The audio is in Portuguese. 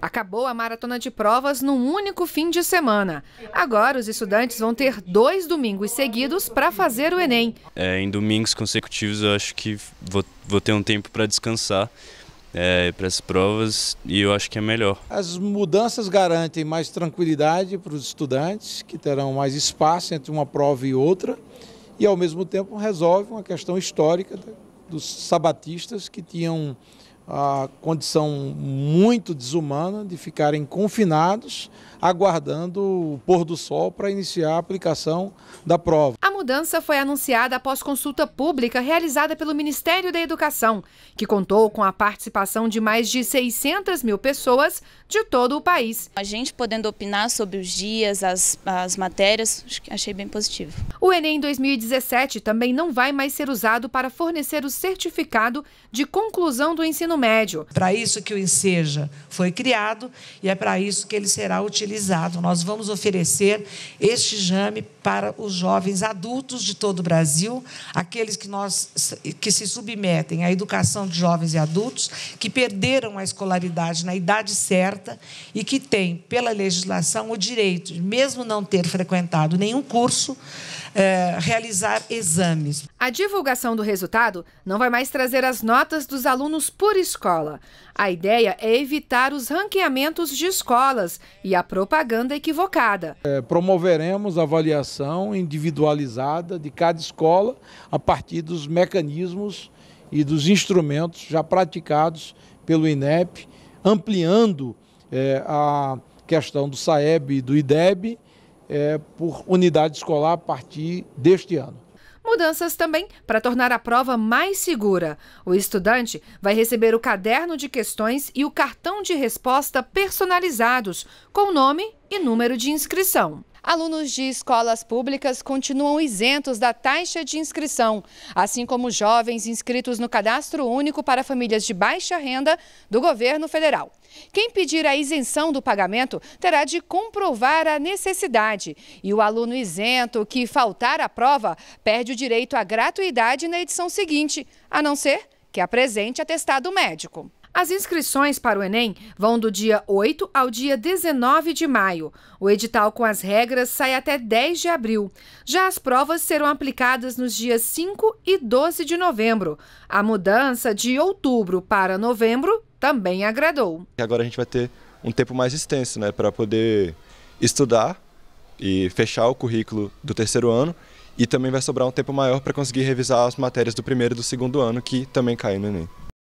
Acabou a maratona de provas num único fim de semana. Agora, os estudantes vão ter dois domingos seguidos para fazer o Enem. É, em domingos consecutivos, eu acho que vou, vou ter um tempo para descansar. É, para as provas e eu acho que é melhor. As mudanças garantem mais tranquilidade para os estudantes, que terão mais espaço entre uma prova e outra, e ao mesmo tempo resolve uma questão histórica né? dos sabatistas que tinham a condição muito desumana de ficarem confinados, aguardando o pôr do sol para iniciar a aplicação da prova. A mudança foi anunciada após consulta pública realizada pelo Ministério da Educação, que contou com a participação de mais de 600 mil pessoas de todo o país. A gente podendo opinar sobre os dias, as, as matérias, achei bem positivo. O Enem 2017 também não vai mais ser usado para fornecer o certificado de conclusão do ensino médio. Para isso que o Enseja foi criado e é para isso que ele será utilizado. Nós vamos oferecer este jame para os jovens adultos de todo o Brasil, aqueles que, nós, que se submetem à educação de jovens e adultos, que perderam a escolaridade na idade certa e que têm, pela legislação, o direito, mesmo não ter frequentado nenhum curso, é, realizar exames. A divulgação do resultado não vai mais trazer as notas dos alunos por escola. A ideia é evitar os ranqueamentos de escolas e a propaganda equivocada. É, promoveremos avaliação individualizada de cada escola a partir dos mecanismos e dos instrumentos já praticados pelo INEP, ampliando é, a questão do SAEB e do IDEB é, por unidade escolar a partir deste ano. Mudanças também para tornar a prova mais segura. O estudante vai receber o caderno de questões e o cartão de resposta personalizados, com nome e número de inscrição alunos de escolas públicas continuam isentos da taxa de inscrição, assim como jovens inscritos no Cadastro Único para Famílias de Baixa Renda do governo federal. Quem pedir a isenção do pagamento terá de comprovar a necessidade e o aluno isento que faltar à prova perde o direito à gratuidade na edição seguinte, a não ser que apresente atestado médico. As inscrições para o Enem vão do dia 8 ao dia 19 de maio. O edital com as regras sai até 10 de abril. Já as provas serão aplicadas nos dias 5 e 12 de novembro. A mudança de outubro para novembro também agradou. Agora a gente vai ter um tempo mais extenso, né, para poder estudar e fechar o currículo do terceiro ano e também vai sobrar um tempo maior para conseguir revisar as matérias do primeiro e do segundo ano que também caem no Enem.